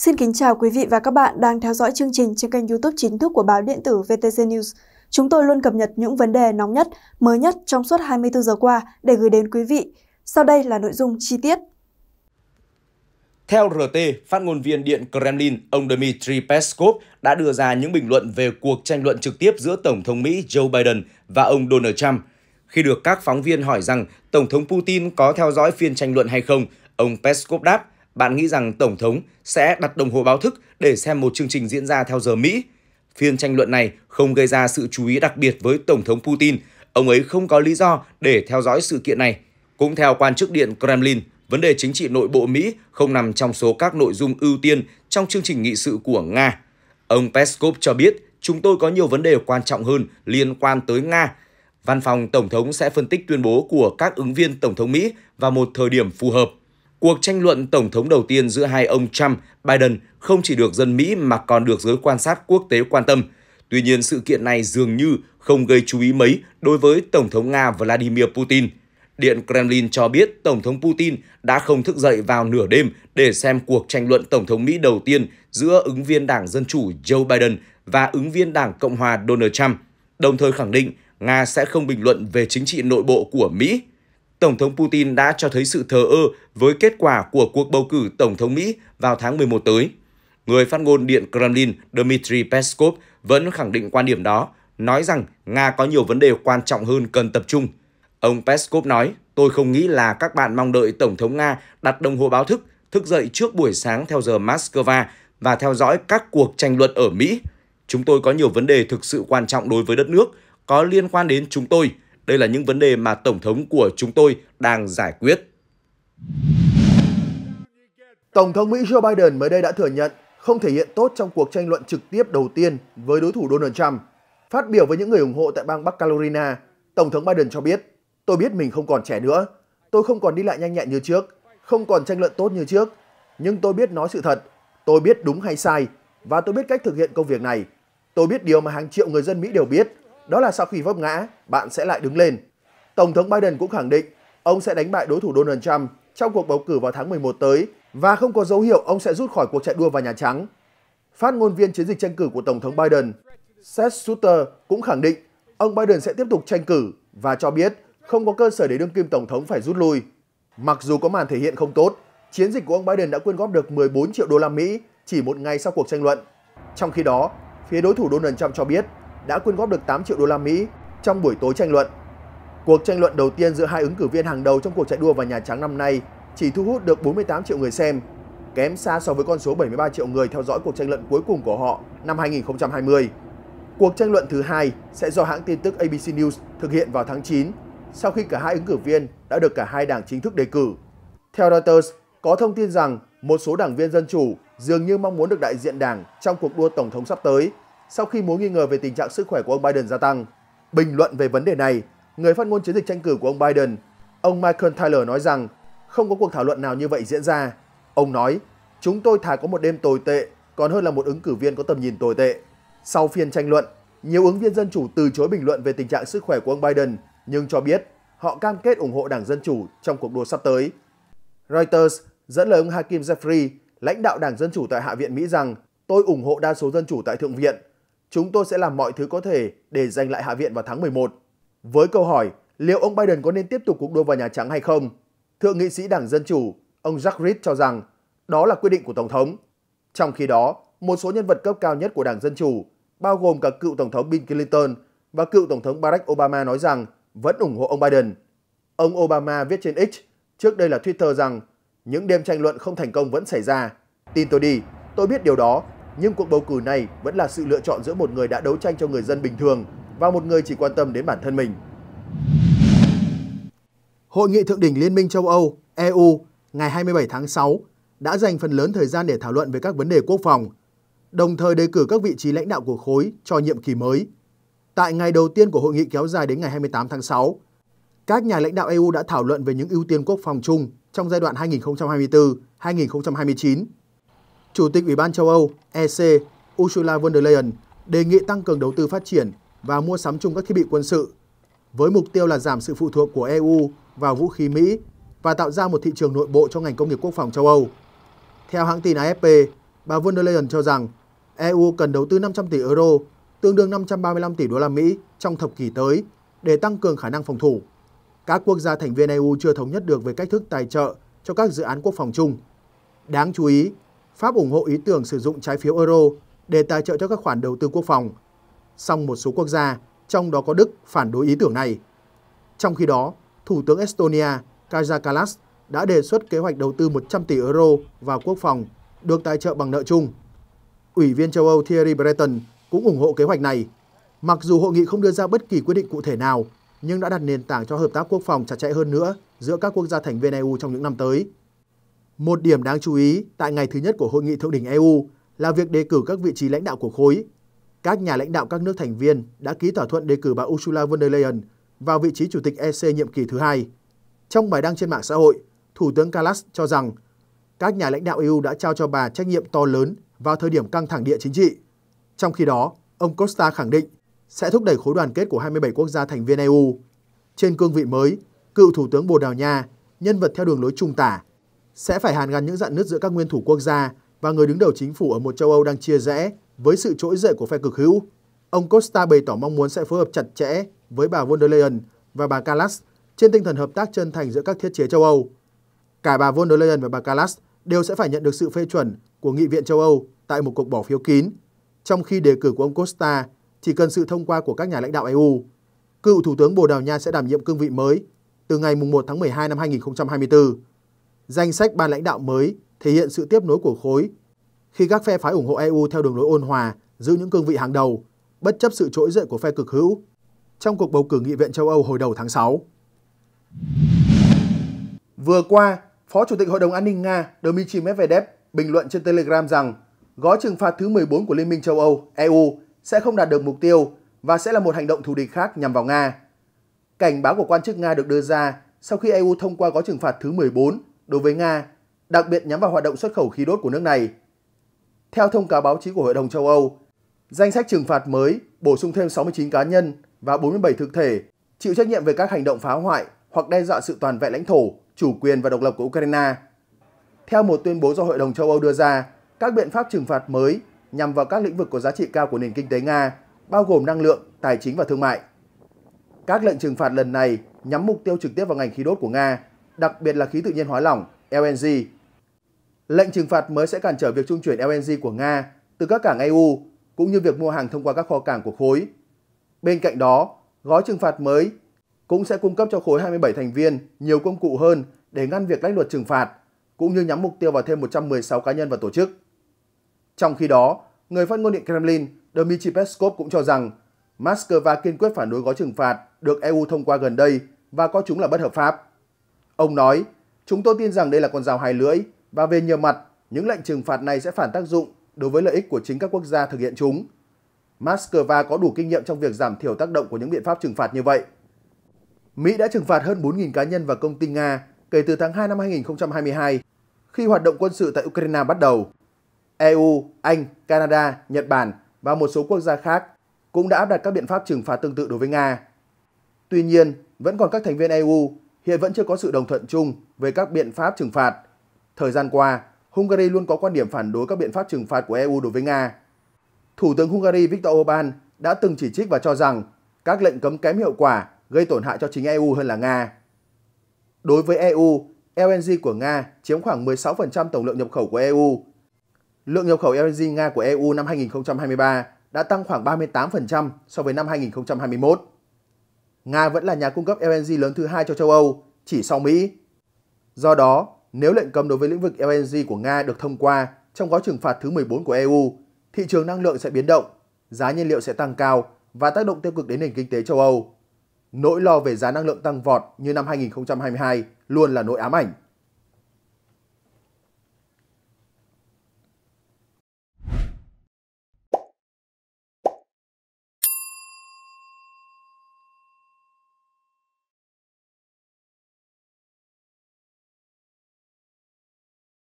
Xin kính chào quý vị và các bạn đang theo dõi chương trình trên kênh youtube chính thức của báo điện tử VTC News. Chúng tôi luôn cập nhật những vấn đề nóng nhất, mới nhất trong suốt 24 giờ qua để gửi đến quý vị. Sau đây là nội dung chi tiết. Theo RT, phát ngôn viên Điện Kremlin, ông Dmitry Peskov đã đưa ra những bình luận về cuộc tranh luận trực tiếp giữa Tổng thống Mỹ Joe Biden và ông Donald Trump. Khi được các phóng viên hỏi rằng Tổng thống Putin có theo dõi phiên tranh luận hay không, ông Peskov đáp – bạn nghĩ rằng Tổng thống sẽ đặt đồng hồ báo thức để xem một chương trình diễn ra theo giờ Mỹ. Phiên tranh luận này không gây ra sự chú ý đặc biệt với Tổng thống Putin. Ông ấy không có lý do để theo dõi sự kiện này. Cũng theo quan chức điện Kremlin, vấn đề chính trị nội bộ Mỹ không nằm trong số các nội dung ưu tiên trong chương trình nghị sự của Nga. Ông Peskov cho biết, chúng tôi có nhiều vấn đề quan trọng hơn liên quan tới Nga. Văn phòng Tổng thống sẽ phân tích tuyên bố của các ứng viên Tổng thống Mỹ vào một thời điểm phù hợp. Cuộc tranh luận tổng thống đầu tiên giữa hai ông Trump, Biden không chỉ được dân Mỹ mà còn được giới quan sát quốc tế quan tâm. Tuy nhiên, sự kiện này dường như không gây chú ý mấy đối với Tổng thống Nga Vladimir Putin. Điện Kremlin cho biết Tổng thống Putin đã không thức dậy vào nửa đêm để xem cuộc tranh luận Tổng thống Mỹ đầu tiên giữa ứng viên Đảng Dân Chủ Joe Biden và ứng viên Đảng Cộng hòa Donald Trump, đồng thời khẳng định Nga sẽ không bình luận về chính trị nội bộ của Mỹ. Tổng thống Putin đã cho thấy sự thờ ơ với kết quả của cuộc bầu cử Tổng thống Mỹ vào tháng 11 tới. Người phát ngôn Điện Kremlin Dmitry Peskov vẫn khẳng định quan điểm đó, nói rằng Nga có nhiều vấn đề quan trọng hơn cần tập trung. Ông Peskov nói, tôi không nghĩ là các bạn mong đợi Tổng thống Nga đặt đồng hồ báo thức, thức dậy trước buổi sáng theo giờ Moscow và theo dõi các cuộc tranh luận ở Mỹ. Chúng tôi có nhiều vấn đề thực sự quan trọng đối với đất nước, có liên quan đến chúng tôi, đây là những vấn đề mà Tổng thống của chúng tôi đang giải quyết. Tổng thống Mỹ Joe Biden mới đây đã thừa nhận không thể hiện tốt trong cuộc tranh luận trực tiếp đầu tiên với đối thủ Donald Trump. Phát biểu với những người ủng hộ tại bang Bắc Carolina, Tổng thống Biden cho biết, tôi biết mình không còn trẻ nữa, tôi không còn đi lại nhanh nhẹn như trước, không còn tranh luận tốt như trước, nhưng tôi biết nói sự thật, tôi biết đúng hay sai và tôi biết cách thực hiện công việc này. Tôi biết điều mà hàng triệu người dân Mỹ đều biết, đó là sau khi vấp ngã, bạn sẽ lại đứng lên. Tổng thống Biden cũng khẳng định ông sẽ đánh bại đối thủ Donald Trump trong cuộc bầu cử vào tháng 11 tới và không có dấu hiệu ông sẽ rút khỏi cuộc chạy đua vào Nhà Trắng. Phát ngôn viên chiến dịch tranh cử của Tổng thống Biden, Seth Sutter cũng khẳng định ông Biden sẽ tiếp tục tranh cử và cho biết không có cơ sở để đương kim Tổng thống phải rút lui. Mặc dù có màn thể hiện không tốt, chiến dịch của ông Biden đã quyên góp được 14 triệu đô la Mỹ chỉ một ngày sau cuộc tranh luận. Trong khi đó, phía đối thủ Donald Trump cho biết đã quyên góp được 8 triệu đô la Mỹ trong buổi tối tranh luận. Cuộc tranh luận đầu tiên giữa hai ứng cử viên hàng đầu trong cuộc chạy đua vào Nhà Trắng năm nay chỉ thu hút được 48 triệu người xem, kém xa so với con số 73 triệu người theo dõi cuộc tranh luận cuối cùng của họ năm 2020. Cuộc tranh luận thứ hai sẽ do hãng tin tức ABC News thực hiện vào tháng 9, sau khi cả hai ứng cử viên đã được cả hai đảng chính thức đề cử. Theo Reuters, có thông tin rằng một số đảng viên Dân Chủ dường như mong muốn được đại diện đảng trong cuộc đua Tổng thống sắp tới sau khi mối nghi ngờ về tình trạng sức khỏe của ông Biden gia tăng. Bình luận về vấn đề này, người phát ngôn chiến dịch tranh cử của ông Biden, ông Michael Tyler nói rằng không có cuộc thảo luận nào như vậy diễn ra. Ông nói, chúng tôi thà có một đêm tồi tệ còn hơn là một ứng cử viên có tầm nhìn tồi tệ. Sau phiên tranh luận, nhiều ứng viên dân chủ từ chối bình luận về tình trạng sức khỏe của ông Biden nhưng cho biết họ cam kết ủng hộ Đảng Dân Chủ trong cuộc đua sắp tới. Reuters dẫn lời ông Hakim Jeffrey, lãnh đạo Đảng Dân Chủ tại Hạ viện Mỹ rằng tôi ủng hộ đa số dân chủ tại Thượng viện Chúng tôi sẽ làm mọi thứ có thể để giành lại Hạ viện vào tháng 11. Với câu hỏi liệu ông Biden có nên tiếp tục cuộc đua vào Nhà Trắng hay không, Thượng nghị sĩ Đảng Dân Chủ, ông Jack Reed cho rằng đó là quyết định của Tổng thống. Trong khi đó, một số nhân vật cấp cao nhất của Đảng Dân Chủ, bao gồm cả cựu Tổng thống Bill Clinton và cựu Tổng thống Barack Obama nói rằng vẫn ủng hộ ông Biden. Ông Obama viết trên X, trước đây là Twitter rằng những đêm tranh luận không thành công vẫn xảy ra. Tin tôi đi, tôi biết điều đó nhưng cuộc bầu cử này vẫn là sự lựa chọn giữa một người đã đấu tranh cho người dân bình thường và một người chỉ quan tâm đến bản thân mình. Hội nghị thượng đỉnh Liên minh châu Âu EU ngày 27 tháng 6 đã dành phần lớn thời gian để thảo luận về các vấn đề quốc phòng, đồng thời đề cử các vị trí lãnh đạo của khối cho nhiệm kỳ mới. Tại ngày đầu tiên của hội nghị kéo dài đến ngày 28 tháng 6, các nhà lãnh đạo EU đã thảo luận về những ưu tiên quốc phòng chung trong giai đoạn 2024-2029 Chủ tịch Ủy ban châu Âu EC Ursula von der Leyen đề nghị tăng cường đầu tư phát triển và mua sắm chung các thiết bị quân sự với mục tiêu là giảm sự phụ thuộc của EU vào vũ khí Mỹ và tạo ra một thị trường nội bộ cho ngành công nghiệp quốc phòng châu Âu. Theo hãng tin AFP, bà von der Leyen cho rằng EU cần đầu tư 500 tỷ euro, tương đương 535 tỷ đô la Mỹ trong thập kỷ tới để tăng cường khả năng phòng thủ. Các quốc gia thành viên EU chưa thống nhất được về cách thức tài trợ cho các dự án quốc phòng chung. Đáng chú ý, Pháp ủng hộ ý tưởng sử dụng trái phiếu euro để tài trợ cho các khoản đầu tư quốc phòng. Song một số quốc gia, trong đó có Đức, phản đối ý tưởng này. Trong khi đó, Thủ tướng Estonia Kaja Kallas đã đề xuất kế hoạch đầu tư 100 tỷ euro vào quốc phòng được tài trợ bằng nợ chung. Ủy viên châu Âu Thierry Breton cũng ủng hộ kế hoạch này. Mặc dù hội nghị không đưa ra bất kỳ quyết định cụ thể nào, nhưng đã đặt nền tảng cho hợp tác quốc phòng chặt chẽ hơn nữa giữa các quốc gia thành viên EU trong những năm tới. Một điểm đáng chú ý tại ngày thứ nhất của hội nghị thượng đỉnh EU là việc đề cử các vị trí lãnh đạo của khối. Các nhà lãnh đạo các nước thành viên đã ký thỏa thuận đề cử bà Ursula von der Leyen vào vị trí chủ tịch EC nhiệm kỳ thứ hai. Trong bài đăng trên mạng xã hội, Thủ tướng Kallas cho rằng các nhà lãnh đạo EU đã trao cho bà trách nhiệm to lớn vào thời điểm căng thẳng địa chính trị. Trong khi đó, ông Costa khẳng định sẽ thúc đẩy khối đoàn kết của 27 quốc gia thành viên EU. Trên cương vị mới, cựu Thủ tướng Bồ Đào Nha, nhân vật theo đường lối trung tả, sẽ phải hàn gắn những dạn nứt giữa các nguyên thủ quốc gia và người đứng đầu chính phủ ở một châu Âu đang chia rẽ với sự trỗi dậy của phe cực hữu. Ông Costa bày tỏ mong muốn sẽ phối hợp chặt chẽ với bà von der Leyen và bà Callas trên tinh thần hợp tác chân thành giữa các thiết chế châu Âu. Cả bà von der Leyen và bà Callas đều sẽ phải nhận được sự phê chuẩn của Nghị viện châu Âu tại một cuộc bỏ phiếu kín, trong khi đề cử của ông Costa chỉ cần sự thông qua của các nhà lãnh đạo EU. Cựu Thủ tướng Bồ Đào Nha sẽ đảm nhiệm cương vị mới từ ngày 1 tháng 12 năm 2024. Danh sách ban lãnh đạo mới thể hiện sự tiếp nối của khối khi các phe phái ủng hộ EU theo đường lối ôn hòa, giữ những cương vị hàng đầu, bất chấp sự trỗi dậy của phe cực hữu trong cuộc bầu cử nghị viện châu Âu hồi đầu tháng 6. Vừa qua, Phó Chủ tịch Hội đồng An ninh Nga Dmitry Medvedev bình luận trên Telegram rằng gói trừng phạt thứ 14 của Liên minh châu Âu, EU, sẽ không đạt được mục tiêu và sẽ là một hành động thù địch khác nhằm vào Nga. Cảnh báo của quan chức Nga được đưa ra sau khi EU thông qua gói trừng phạt thứ 14 đối với Nga, đặc biệt nhắm vào hoạt động xuất khẩu khí đốt của nước này. Theo thông cáo báo chí của Hội đồng châu Âu, danh sách trừng phạt mới bổ sung thêm 69 cá nhân và 47 thực thể chịu trách nhiệm về các hành động phá hoại hoặc đe dọa sự toàn vẹn lãnh thổ, chủ quyền và độc lập của Ukraine. Theo một tuyên bố do Hội đồng châu Âu đưa ra, các biện pháp trừng phạt mới nhằm vào các lĩnh vực có giá trị cao của nền kinh tế Nga, bao gồm năng lượng, tài chính và thương mại. Các lệnh trừng phạt lần này nhắm mục tiêu trực tiếp vào ngành khí đốt của Nga, đặc biệt là khí tự nhiên hóa lỏng LNG. Lệnh trừng phạt mới sẽ cản trở việc trung chuyển LNG của Nga từ các cảng EU cũng như việc mua hàng thông qua các kho cảng của khối. Bên cạnh đó, gói trừng phạt mới cũng sẽ cung cấp cho khối 27 thành viên nhiều công cụ hơn để ngăn việc lách luật trừng phạt, cũng như nhắm mục tiêu vào thêm 116 cá nhân và tổ chức. Trong khi đó, người phát ngôn điện Kremlin Dmitry Peskov cũng cho rằng Moscow kiên quyết phản đối gói trừng phạt được EU thông qua gần đây và coi chúng là bất hợp pháp. Ông nói, chúng tôi tin rằng đây là con dao hai lưỡi và về nhiều mặt, những lệnh trừng phạt này sẽ phản tác dụng đối với lợi ích của chính các quốc gia thực hiện chúng. Moscow có đủ kinh nghiệm trong việc giảm thiểu tác động của những biện pháp trừng phạt như vậy. Mỹ đã trừng phạt hơn 4.000 cá nhân và công ty Nga kể từ tháng 2 năm 2022, khi hoạt động quân sự tại Ukraine bắt đầu. EU, Anh, Canada, Nhật Bản và một số quốc gia khác cũng đã áp đặt các biện pháp trừng phạt tương tự đối với Nga. Tuy nhiên, vẫn còn các thành viên EU hiện vẫn chưa có sự đồng thuận chung về các biện pháp trừng phạt. Thời gian qua, Hungary luôn có quan điểm phản đối các biện pháp trừng phạt của EU đối với Nga. Thủ tướng Hungary Viktor Orbán đã từng chỉ trích và cho rằng các lệnh cấm kém hiệu quả gây tổn hại cho chính EU hơn là Nga. Đối với EU, LNG của Nga chiếm khoảng 16% tổng lượng nhập khẩu của EU. Lượng nhập khẩu LNG Nga của EU năm 2023 đã tăng khoảng 38% so với năm 2021. Nga vẫn là nhà cung cấp LNG lớn thứ hai cho châu Âu, chỉ sau Mỹ. Do đó, nếu lệnh cấm đối với lĩnh vực LNG của Nga được thông qua trong gói trừng phạt thứ 14 của EU, thị trường năng lượng sẽ biến động, giá nhiên liệu sẽ tăng cao và tác động tiêu cực đến nền kinh tế châu Âu. Nỗi lo về giá năng lượng tăng vọt như năm 2022 luôn là nỗi ám ảnh.